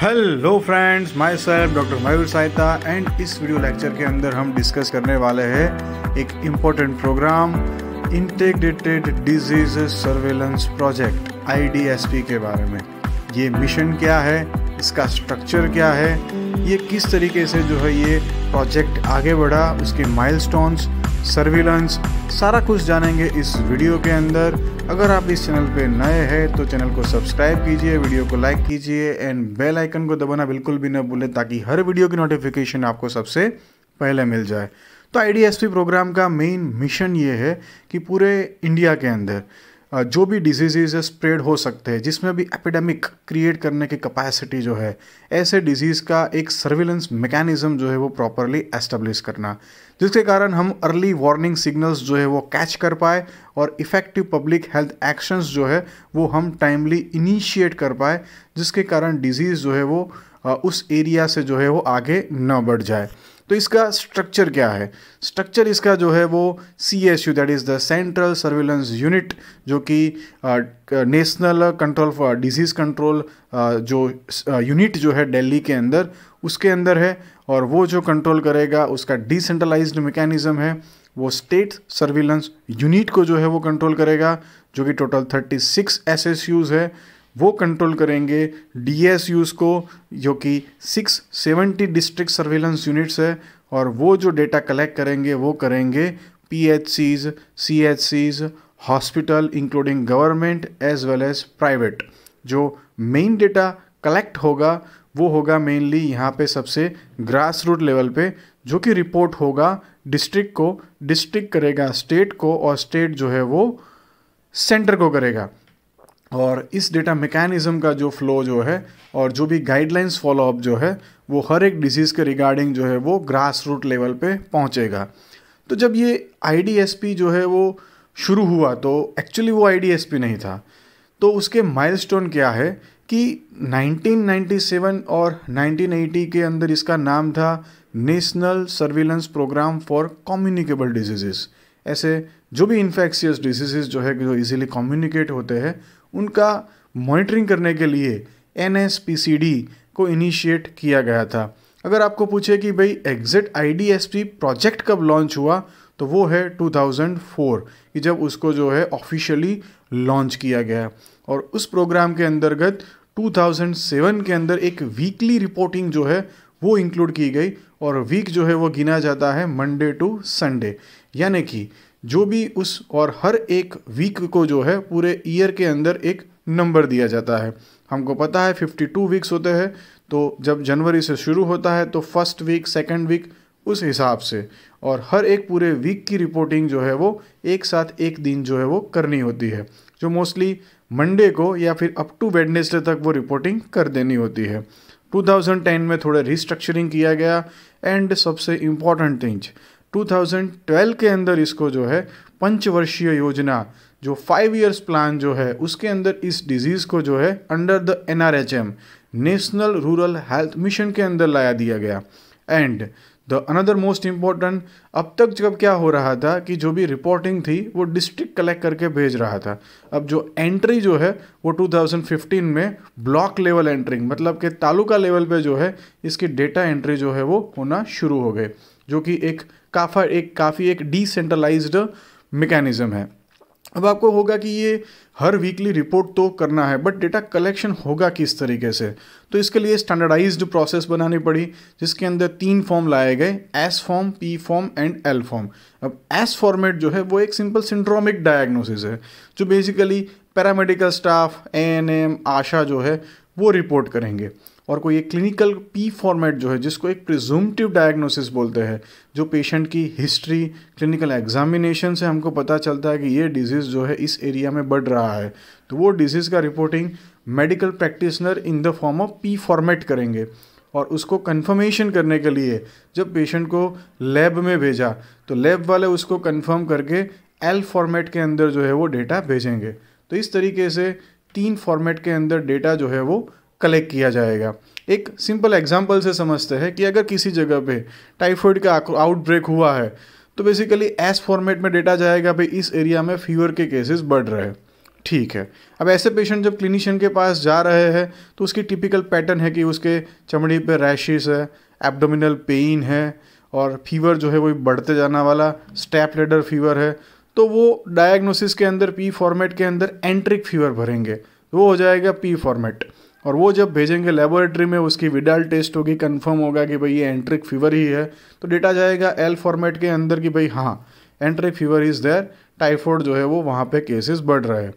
hello friends myself doctor Mayur Sahita and इस video lecture के अंदर हम डिस्कस करने वाले हैं एक important programme integrated disease surveillance project IDSP के बारे में ये मिशन क्या है इसका स्ट्रक्चर क्या है ये किस तरीके से जो है ये प्रोजेक्ट आगे बढ़ा उसके माइलस्टोन्स सर्विलांस सारा कुछ जानेंगे इस वीडियो के अंदर अगर आप इस चैनल पे नए हैं तो चैनल को सब्सक्राइब कीजिए वीडियो को लाइक कीजिए एंड बेल आइकन को दबाना बिल्कुल भी न भूलें ताकि हर वीडियो की नोटिफिकेशन आपको सबसे पहले मिल जाए तो आई प्रोग्राम का मेन मिशन ये है कि पूरे इंडिया के अंदर जो भी डिजीज़ स्प्रेड हो सकते हैं जिसमें भी एपिडेमिक क्रिएट करने की कैपेसिटी जो है ऐसे डिजीज़ का एक सर्विलेंस मैकेनिज़्म जो है वो प्रॉपरली एस्टेब्लिश करना जिसके कारण हम अर्ली वार्निंग सिग्नल्स जो है वो कैच कर पाए और इफ़ेक्टिव पब्लिक हेल्थ एक्शंस जो है वो हम टाइमली इनिशिएट कर पाए जिसके कारण डिजीज़ जो है वो उस एरिया से जो है वो आगे न बढ़ जाए तो इसका स्ट्रक्चर क्या है स्ट्रक्चर इसका जो है वो C S U that is the central surveillance unit जो कि national control for disease control जो यूनिट जो है दिल्ली के अंदर उसके अंदर है और वो जो कंट्रोल करेगा उसका डिसेंट्रलाइज्ड मैकेनिज़्म है वो स्टेट सर्विलेंस यूनिट को जो है वो कंट्रोल करेगा जो कि टोटल 36 एस है वो कंट्रोल करेंगे डीएसयूज को जो कि 670 डिस्ट्रिक्ट सर्वेलेंस यूनिट्स है और वो जो डेटा कलेक्ट करेंगे वो करेंगे P H Cs C H Cs hospital including government as well as private जो मेन डेटा कलेक्ट होगा वो होगा मेनली यहाँ पे सबसे ग्रास रूट लेवल पे जो कि रिपोर्ट होगा डिस्ट्रिक्ट को डिस्ट्रिक्ट करेगा स्टेट को और स्टेट जो है वो सेंटर को करेगा और इस डेटा मैकेनिज़्म का जो फ्लो जो है और जो भी गाइडलाइंस फॉलोअप जो है वो हर एक डिजीज़ के रिगार्डिंग जो है वो ग्रास रूट लेवल पे पहुँचेगा तो जब ये आई जो है वो शुरू हुआ तो एक्चुअली वो आई नहीं था तो उसके माइलस्टोन क्या है कि 1997 और 1980 के अंदर इसका नाम था national surveillance programme for communicable disease ऐसे जो भी इन्फेक्शियस डिजीजेज़ जो है जो इजीली कम्युनिकेट होते हैं उनका मॉनिटरिंग करने के लिए एन को इनिशिएट किया गया था अगर आपको पूछे कि भाई एग्जिट आई प्रोजेक्ट कब लॉन्च हुआ तो वो है 2004 कि जब उसको जो है ऑफिशियली लॉन्च किया गया और उस प्रोग्राम के अंतर्गत 2007 के अंदर एक वीकली रिपोर्टिंग जो है वो इंक्लूड की गई और वीक जो है वो गिना जाता है मंडे टू संडे यानी कि जो भी उस और हर एक वीक को जो है पूरे ईयर के अंदर एक नंबर दिया जाता है हमको पता है 52 वीक्स होते हैं तो जब जनवरी से शुरू होता है तो फर्स्ट वीक सेकंड वीक उस हिसाब से और हर एक पूरे वीक की रिपोर्टिंग जो है वो एक साथ एक दिन जो है वो करनी होती है जो मोस्टली मंडे को या फिर अप टू वेडनेसडे तक वो रिपोर्टिंग कर देनी होती है 2010 में थोड़ा रिस्ट्रक्चरिंग किया गया एंड सबसे इम्पॉर्टेंट थिंग 2012 के अंदर इसको जो है पंचवर्षीय योजना जो फाइव इयर्स प्लान जो है उसके अंदर इस डिजीज़ को जो है under the N national rural health mission के अंदर लाया दिया गया and the another most important अब तक जब क्या हो रहा था कि जो भी रिपोर्टिंग थी वो डिस्ट्रिक्ट कलेक्ट करके भेज रहा था अब जो एंट्री जो है वो 2015 में ब्लॉक लेवल एंट्रिंग मतलब के तालुका लेवल पे जो है इसकी डेटा एंट्री जो है वो होना शुरू हो गए जो कि एक काफ़ा एक काफ़ी एक डिसेंट्रलाइज मेकेनिज़्म है अब आपको होगा कि ये हर वीकली रिपोर्ट तो करना है बट डेटा कलेक्शन होगा किस तरीके से तो इसके लिए स्टैंडर्डाइज प्रोसेस बनानी पड़ी जिसके अंदर तीन फॉर्म लाए गए S form P form and L form अब एस फॉर्मेट जो है वो एक सिंपल सिंड्रोमिक डायग्नोसिस है जो basically paramedical staff A ASHA जो है वो रिपोर्ट करेंगे और कोई एक क्लिनिकल पी फॉर्मेट जो है जिसको एक प्रिजूमटिव डायग्नोसिस बोलते हैं जो पेशेंट की हिस्ट्री क्लिनिकल एग्जामिनेशन से हमको पता चलता है कि ये डिजीज़ जो है इस एरिया में बढ़ रहा है तो वो डिजीज़ का reporting medical practitioner in the form of P format करेंगे और उसको कंफर्मेशन करने के लिए जब पेशेंट को लैब में भेजा तो लैब वाले उसको कंफर्म करके एल फॉर्मेट के अंदर जो है वो डेटा भेजेंगे तो इस तरीके से तीन फॉर्मेट के अंदर डेटा जो है वो कलेक्ट किया जाएगा एक सिंपल एग्जाम्पल से समझते हैं कि अगर किसी जगह पे टाइफॉइड का आउटब्रेक हुआ है तो बेसिकली एस फॉर्मेट में डेटा जाएगा भाई इस एरिया में फीवर के केसेस बढ़ रहे हैं ठीक है अब ऐसे पेशेंट जब क्लिनिशियन के पास जा रहे हैं तो उसकी टिपिकल पैटर्न है कि उसके चमड़ी पे रैशेस है एब्डोमिनल पेन है और फीवर जो है वो बढ़ते जाना वाला स्टैप लेडर फीवर है तो वो डायग्नोसिस के अंदर पी फॉर्मेट के अंदर एंट्रिक फीवर भरेंगे वो हो जाएगा पी फॉर्मेट और वो जब भेजेंगे लेबोरेटरी में उसकी विडाल टेस्ट होगी कंफर्म होगा कि भाई ये एंट्रिक फीवर ही है तो डेटा जाएगा एल फॉर्मेट के अंदर कि भाई हाँ enteric fever is there typhoid जो है वो वहाँ पे केसेस बढ़ रहे हैं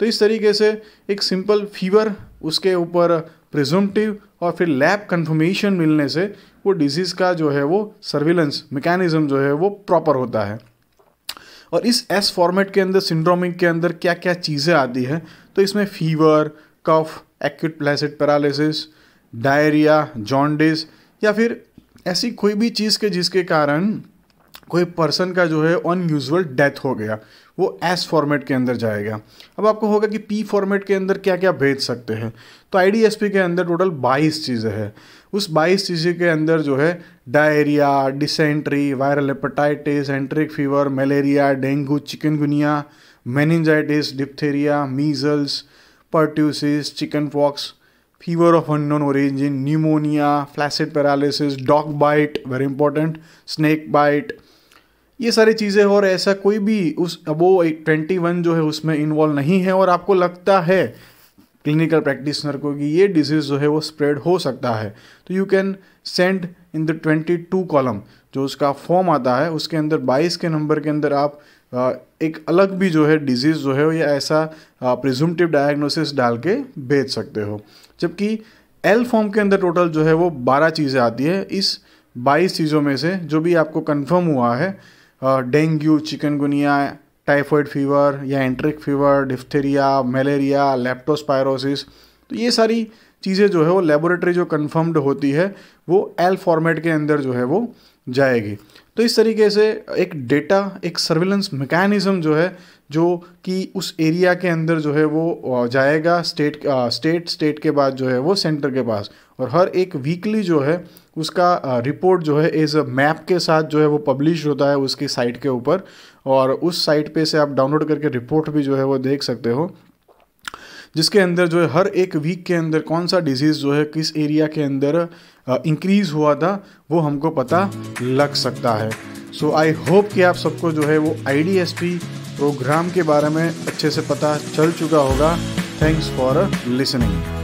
तो इस तरीके से एक सिंपल फीवर उसके ऊपर प्रिजुमटिव और फिर लैब कन्फर्मेशन मिलने से वो डिज़ीज़ का जो है वो सर्विलेंस मेकेनिज़्म जो है वो प्रॉपर होता है और इस एस फॉर्मेट के अंदर सिंड्रोमिक के अंदर क्या क्या चीज़ें आती हैं तो इसमें fever cough acute flaccid paralysis diarrhoea jaundice या फिर ऐसी कोई भी चीज़ के जिसके कारण कोई पर्सन का जो है अनयूजल डेथ हो गया वो एस फॉर्मेट के अंदर जाएगा अब आपको होगा कि पी फॉर्मेट के अंदर क्या क्या भेज सकते हैं तो आईडीएसपी के अंदर टोटल 22 चीज़ें हैं उस 22 चीज़ें के अंदर जो है diarrhoea dysentery viral hepatitis enteric fever malaria dengue chikungunya meningitis diphtheria measles pertussis, chickenpox, fever of unknown origin, pneumonia, flaccid paralysis, dog bite, very important, snake bite, ये सारी चीज़ें और ऐसा कोई भी उस अबो ट्वेंटी वन जो है उसमें इन्वॉल्व नहीं है और आपको लगता है क्लिनिकल प्रैक्टिसनर को कि ये डिजीज़ जो है वो स्प्रेड हो सकता है तो you can send in the twenty two column जो उसका फॉर्म आता है उसके अंदर बाईस के नंबर के अंदर आप एक अलग भी जो है डिजीज़ जो है या ऐसा प्रिजुमटिव डायग्नोसिस डाल के भेज सकते हो जबकि एल फॉर्म के अंदर टोटल जो है वो बारह चीज़ें आती है इस बाईस चीज़ों में से जो भी आपको कंफर्म हुआ है डेंगू चिकनगुनिया टाइफॉइड फीवर या enteric fever diphtheria malaria leptospirosis तो ये सारी चीज़ें जो है वो लेबोरेटरी जो कन्फर्म्ड होती है वो एल फॉर्मेट के अंदर जो है वो जाएगी तो इस तरीके से एक डेटा एक सर्विलेंस मैकेनिज़्म जो है जो कि उस एरिया के अंदर जो है वो जाएगा स्टेट स्टेट स्टेट के बाद जो है वो सेंटर के पास और हर एक वीकली जो है उसका रिपोर्ट जो है एज अ मैप के साथ जो है वो पब्लिश होता है उसकी साइट के ऊपर और उस साइट पे से आप डाउनलोड करके रिपोर्ट भी जो है वो देख सकते हो जिसके अंदर जो है हर एक वीक के अंदर कौन सा डिजीज़ जो है किस एरिया के अंदर इंक्रीज़ हुआ था वो हमको पता लग सकता है सो आई होप कि आप सबको जो है वो आई प्रोग्राम के बारे में अच्छे से पता चल चुका होगा थैंक्स फॉर लिसनिंग